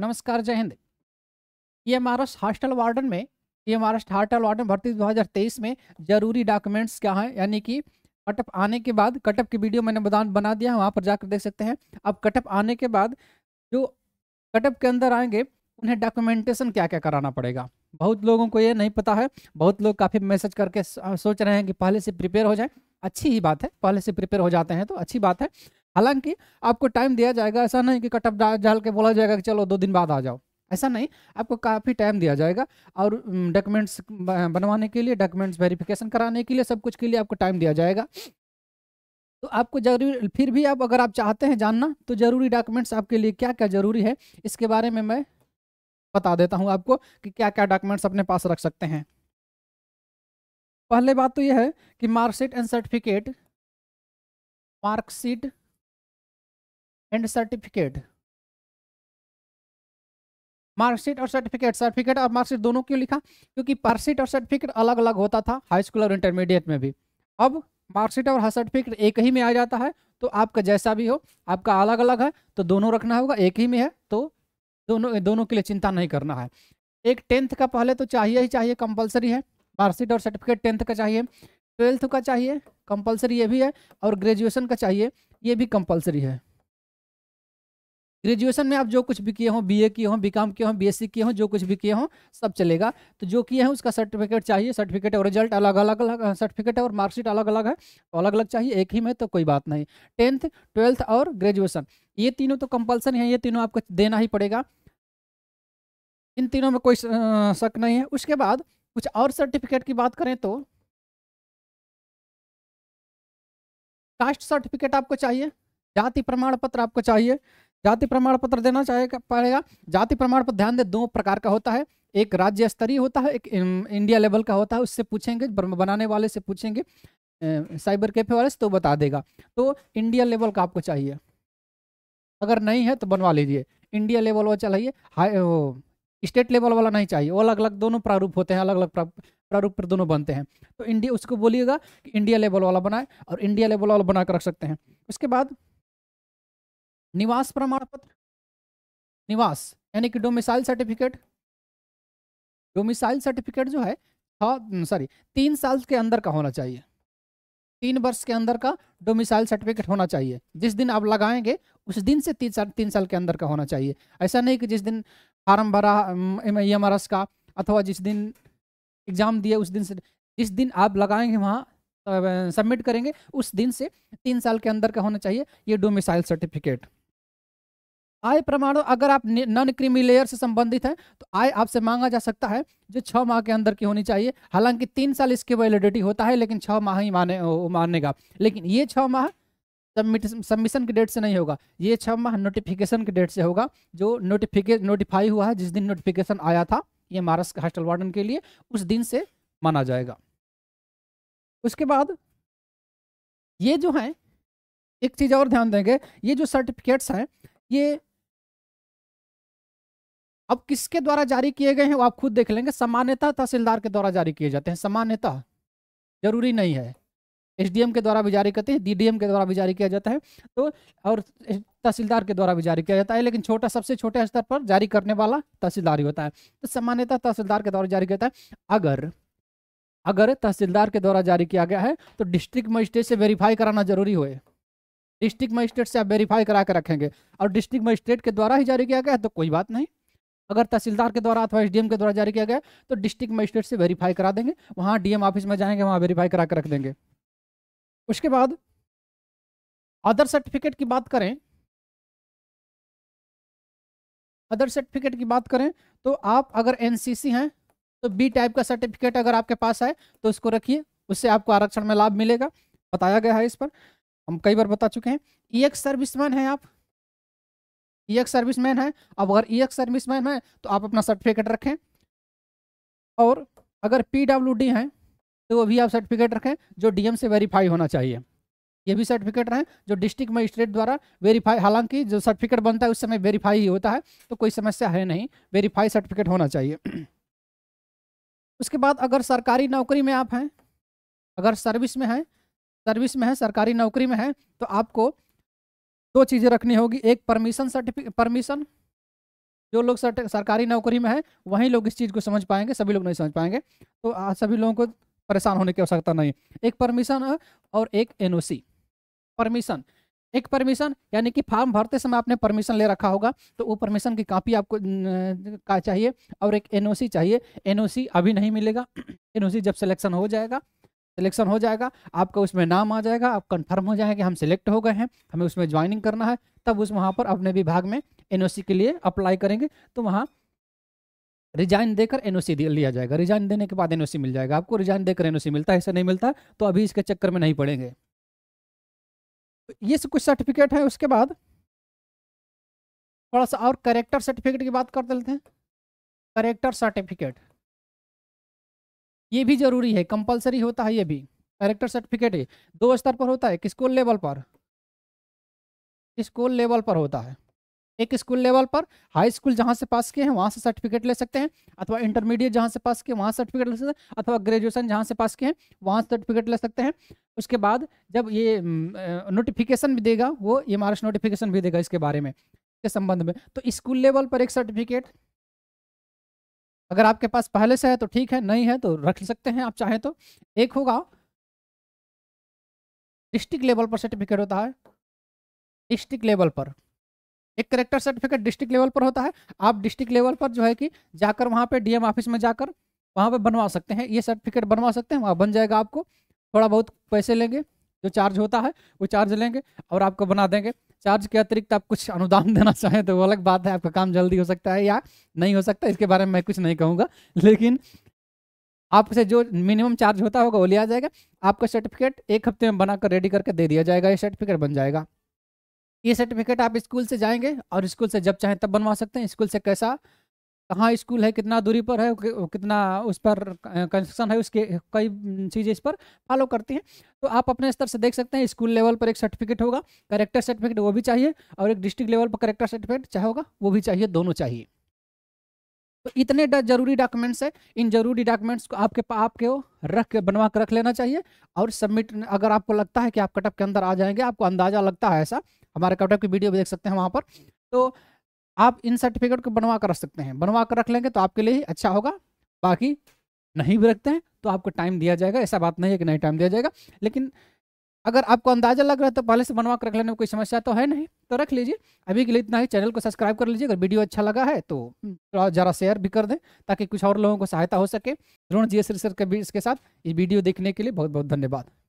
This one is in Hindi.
नमस्कार जय हिंद ये महाराष्ट्र हॉस्टल वार्डन में ये महाराष्ट्र हॉस्टल वार्डन भर्ती 2023 में जरूरी डॉक्यूमेंट्स क्या हैं यानी कि कटअप आने के बाद कटअप की वीडियो मैंने बदान बना दिया है वहाँ पर जाकर देख सकते हैं अब कटअप आने के बाद जो कटअप के अंदर आएंगे उन्हें डॉक्यूमेंटेशन क्या क्या कराना पड़ेगा बहुत लोगों को ये नहीं पता है बहुत लोग काफ़ी मैसेज करके सोच रहे हैं कि पहले से प्रिपेयर हो जाए अच्छी ही बात है पहले से प्रिपेयर हो जाते हैं तो अच्छी बात है हालांकि आपको टाइम दिया जाएगा ऐसा नहीं कि कटअप डाल के बोला जाएगा कि चलो दो दिन बाद आ जाओ ऐसा नहीं आपको काफ़ी टाइम दिया जाएगा और डॉक्यूमेंट्स बनवाने के लिए डॉक्यूमेंट्स वेरिफिकेशन कराने के लिए सब कुछ के लिए आपको टाइम दिया जाएगा तो आपको जरूरी फिर भी आप अगर आप चाहते हैं जानना तो ज़रूरी डॉक्यूमेंट्स आपके लिए क्या क्या ज़रूरी है इसके बारे में मैं बता देता हूँ आपको कि क्या क्या डॉक्यूमेंट्स अपने पास रख सकते हैं पहले बात तो यह है कि marksheet and certificate marksheet and certificate marksheet और सर्टिफिकेट सर्टिफिकेट और मार्कशीट दोनों क्यों लिखा क्योंकि मार्कशीट और सर्टिफिकेट अलग अलग होता था हाई स्कूल और इंटरमीडिएट में भी अब मार्कशीट और सर्टिफिकेट एक ही में आ जाता है तो आपका जैसा भी हो आपका अलग अलग है तो दोनों रखना होगा एक ही में है तो दोनों दोनों के लिए चिंता नहीं करना है एक टेंथ का पहले तो चाहिए ही चाहिए कंपलसरी है मार्कशीट और सर्टिफिकेट टेंथ का चाहिए ट्वेल्थ का चाहिए कंपलसरी ये भी है और ग्रेजुएशन का चाहिए ये भी कंपलसरी है ग्रेजुएशन में आप जो कुछ भी किए हों बीए किए हों बीकॉम किए हों बीएससी किए हों जो कुछ भी किए हों सब चलेगा तो जो किए हैं उसका सर्टिफिकेट चाहिए सर्टिफिकेट और रिजल्ट अलग अलग अलग सर्टिफिकेट और मार्कशीट अलग अलग है तो अलग अलग चाहिए एक ही में तो कोई बात नहीं टेंथ ट्वेल्थ और ग्रेजुएशन ये तीनों तो कंपल्सन है ये तीनों आपको देना ही पड़ेगा इन तीनों में कोई शक नहीं है उसके बाद कुछ और सर्टिफिकेट की बात करें तो कास्ट सर्टिफिकेट आपको चाहिए जाति प्रमाण पत्र आपको चाहिए जाति प्रमाण पत्र देना चाहेगा पड़ेगा जाति प्रमाण पत्र ध्यान दे दो प्रकार का होता है एक राज्य स्तरीय होता है एक इंडिया लेवल का होता है उससे पूछेंगे बनाने वाले से पूछेंगे साइबर कैफे वाले से तो बता देगा तो इंडिया लेवल का आपको चाहिए अगर नहीं है तो बनवा लीजिए इंडिया लेवल वाला चलाइए स्टेट लेवल वाला नहीं चाहिए वो अलग अलग दोनों प्रारूप होते हैं अलग अलग प्रारूप पर दोनों बनते हैं तो इंडिया उसको बोलिएगा कि इंडिया लेवल वाला बनाए और इंडिया लेवल वाला बना कर रख सकते हैं उसके बाद निवास प्रमाण पत्र निवास यानी कि डोमिसाइल सर्टिफिकेट डोमिसाइल सर्टिफिकेट जो है सॉरी हम्म, तीन साल के अंदर का होना चाहिए तीन वर्ष के अंदर का डोमिसाइल सर्टिफिकेट होना चाहिए जिस दिन आप लगाएंगे उस दिन से तीन साल तीन साल के अंदर का होना चाहिए ऐसा नहीं कि जिस दिन फार्म भरा ई एम हम्म, e का अथवा जिस दिन एग्ज़ाम दिए उस दिन से जिस दिन आप लगाएंगे वहाँ सबमिट करेंगे उस दिन से तीन साल के अंदर का होना चाहिए ये डोमिसाइल सर्टिफिकेट आय प्रमाणों अगर आप नॉन क्रीमी लेयर से संबंधित हैं तो आय आपसे मांगा जा सकता है जो छः माह के अंदर की होनी चाहिए हालांकि तीन साल इसकी वैलिडिटी होता है लेकिन छः माह ही माने मानेगा लेकिन ये छः माह सबमिशन के डेट से नहीं होगा ये छः माह नोटिफिकेशन के डेट से होगा जो नोटिफिके नोटिफाई हुआ है जिस दिन नोटिफिकेशन आया था ये महाराष्ट्र हॉस्टल वार्डन के लिए उस दिन से माना जाएगा उसके बाद ये जो हैं एक चीज़ और ध्यान देंगे ये जो सर्टिफिकेट्स हैं ये अब किसके द्वारा जारी किए गए हैं वो आप खुद देख लेंगे सामान्यता तहसीलदार के द्वारा जारी किए जाते हैं सामान्यता जरूरी नहीं है एसडीएम के द्वारा भी जारी करते हैं डीडीएम के द्वारा भी जारी किया जाता है तो और तहसीलदार के द्वारा भी जारी किया जाता है लेकिन छोटा सबसे छोटे स्तर पर जारी करने वाला तहसीलदार ही होता है तो सामान्यतः तहसीलदार के द्वारा जारी किया जाता है अगर अगर तहसीलदार के द्वारा जारी किया गया है तो डिस्ट्रिक्ट मजिस्ट्रेट से वेरीफाई कराना जरूरी हो डिस्ट्रिक्ट मजिस्ट्रेट से आप वेरीफाई करा के रखेंगे और डिस्ट्रिक्ट मजिस्ट्रेट के द्वारा ही जारी किया गया तो कोई बात नहीं अगर तहसीलदार के द्वारा अथवा एसडीएम के द्वारा जारी किया गया तो डिस्ट्रिक्ट मजिस्ट्रेट से वेरीफाई करा देंगे वहाँ डीएम ऑफिस में जाएंगे वहाँ वेरीफाई करा के रख देंगे उसके बाद अदर सर्टिफिकेट की बात करें अदर सर्टिफिकेट की बात करें तो आप अगर एनसीसी हैं तो बी टाइप का सर्टिफिकेट अगर आपके पास है तो उसको रखिए उससे आपको आरक्षण में लाभ मिलेगा बताया गया है इस पर हम कई बार बता चुके हैं ई एक्स सर्विसमैन है आप ई एक्स सर्विसमैन है अब अगर ई एक्स सर्विसमैन है तो आप अपना सर्टिफिकेट रखें और अगर पी डब्ल्यू डी हैं तो वो भी आप सर्टिफिकेट रखें जो डीएम से वेरीफाई होना चाहिए ये भी सर्टिफिकेट रहें जो डिस्ट्रिक्ट मजिस्ट्रेट द्वारा वेरीफाई हालांकि जो सर्टिफिकेट बनता है उस समय वेरीफाई ही होता है तो कोई समस्या है नहीं वेरीफाई सर्टिफिकेट होना चाहिए उसके बाद अगर सरकारी नौकरी में आप हैं अगर सर्विस में हैं सर्विस में है सरकारी नौकरी में है तो आपको दो चीज़ें रखनी होगी एक परमिशन सर्टिफिक परमिशन जो लोग सरकारी नौकरी में है वहीं लोग इस चीज़ को समझ पाएंगे सभी लोग नहीं समझ पाएंगे तो आज सभी लोगों को परेशान होने की आवश्यकता नहीं एक परमिशन और एक एनओसी परमिशन एक परमिशन यानी कि फॉर्म भरते समय आपने परमिशन ले रखा होगा तो वो परमिशन की कापी आपको का चाहिए और एक एनओसी चाहिए एनओसी अभी नहीं मिलेगा एनओसी जब सिलेक्शन हो जाएगा सिलेक्शन हो जाएगा आपका उसमें नाम आ जाएगा आप कंफर्म हो कि हम सिलेक्ट हो गए हैं हमें उसमें ज्वाइनिंग करना है तब उस वहाँ पर अपने विभाग में एन के लिए अप्लाई करेंगे तो वहाँ रिजाइन देकर एनओसी दे लिया जाएगा रिजाइन देने के बाद एनओसी मिल जाएगा आपको रिजाइन देकर एनओसी मिलता है ऐसा नहीं मिलता तो अभी इसके चक्कर में नहीं पड़ेंगे ये सब कुछ सर्टिफिकेट है उसके बाद थोड़ा सा और करेक्टर सर्टिफिकेट की बात कर देते हैं करेक्टर सर्टिफिकेट ये भी जरूरी है कंपलसरी होता है ये भी कैरेक्टर सर्टिफिकेट दो स्तर पर होता है एक स्कूल लेवल पर स्कूल लेवल पर होता है एक स्कूल लेवल पर हाई स्कूल जहाँ से पास किए हैं वहाँ से सर्टिफिकेट ले सकते हैं अथवा इंटरमीडिएट जहाँ से पास किए वहाँ से सर्टिफिकेट ले सकते हैं अथवा ग्रेजुएशन जहाँ से पास किए हैं वहाँ से सर्टिफिकेट ले सकते हैं उसके बाद जब ये नोटिफिकेशन भी देगा वो एम e नोटिफिकेशन भी देगा इसके बारे में के संबंध में तो स्कूल लेवल पर एक सर्टिफिकेट अगर आपके पास पहले से है तो ठीक है नहीं है तो रख सकते हैं आप चाहें तो एक होगा डिस्ट्रिक्ट लेवल पर सर्टिफिकेट होता है डिस्ट्रिक्ट लेवल पर एक करेक्टर सर्टिफिकेट डिस्ट्रिक्ट लेवल पर होता है आप डिस्ट्रिक्ट लेवल पर जो है कि जाकर वहाँ पे डीएम ऑफिस में जाकर वहाँ पे बनवा सकते हैं ये सर्टिफिकेट बनवा सकते हैं वहाँ बन जाएगा आपको थोड़ा बहुत पैसे लेंगे जो चार्ज होता है वो चार्ज लेंगे और आपको बना देंगे चार्ज के अतिरिक्त आप कुछ अनुदान देना चाहें तो वो अलग बात है आपका काम जल्दी हो सकता है या नहीं हो सकता इसके बारे में मैं कुछ नहीं कहूँगा लेकिन आपसे जो मिनिमम चार्ज होता होगा वो लिया जाएगा आपका सर्टिफिकेट एक हफ्ते में बनाकर रेडी करके दे दिया जाएगा ये सर्टिफिकेट बन जाएगा ये सर्टिफिकेट आप स्कूल से जाएंगे और स्कूल से जब चाहें तब बनवा सकते हैं स्कूल से कैसा कहाँ स्कूल है कितना दूरी पर है कितना उस पर कंस्ट्रक्शन है उसके कई चीज़ें इस पर फॉलो करती हैं तो आप अपने स्तर से देख सकते हैं स्कूल लेवल पर एक सर्टिफिकेट होगा करेक्टर सर्टिफिकेट वो भी चाहिए और एक डिस्ट्रिक्ट लेवल पर करेक्टर सर्टिफिकेट चाहे होगा वो भी चाहिए दोनों चाहिए तो इतने जरूरी डॉक्यूमेंट्स हैं इन जरूरी डॉक्यूमेंट्स को आपके आपके रख के बनवा कर रख लेना चाहिए और सबमिट अगर आपको लगता है कि आप कटअप के अंदर आ जाएंगे आपको अंदाजा लगता है ऐसा हमारे कटअप की वीडियो भी देख सकते हैं वहाँ पर तो आप इन सर्टिफिकेट को बनवा कर रख सकते हैं बनवा कर रख लेंगे तो आपके लिए ही अच्छा होगा बाकी नहीं भी रखते हैं तो आपको टाइम दिया जाएगा ऐसा बात नहीं है कि नहीं टाइम दिया जाएगा लेकिन अगर आपको अंदाजा लग रहा है तो पहले से बनवा कर रख लेने में कोई समस्या तो है नहीं तो रख लीजिए अभी के लिए इतना ही चैनल को सब्सक्राइब कर लीजिए अगर वीडियो अच्छा लगा है तो ज़रा शेयर भी कर दें ताकि कुछ और लोगों को सहायता हो सके द्रोण जी एस रिसर्च के इसके साथ ये वीडियो देखने के लिए बहुत बहुत धन्यवाद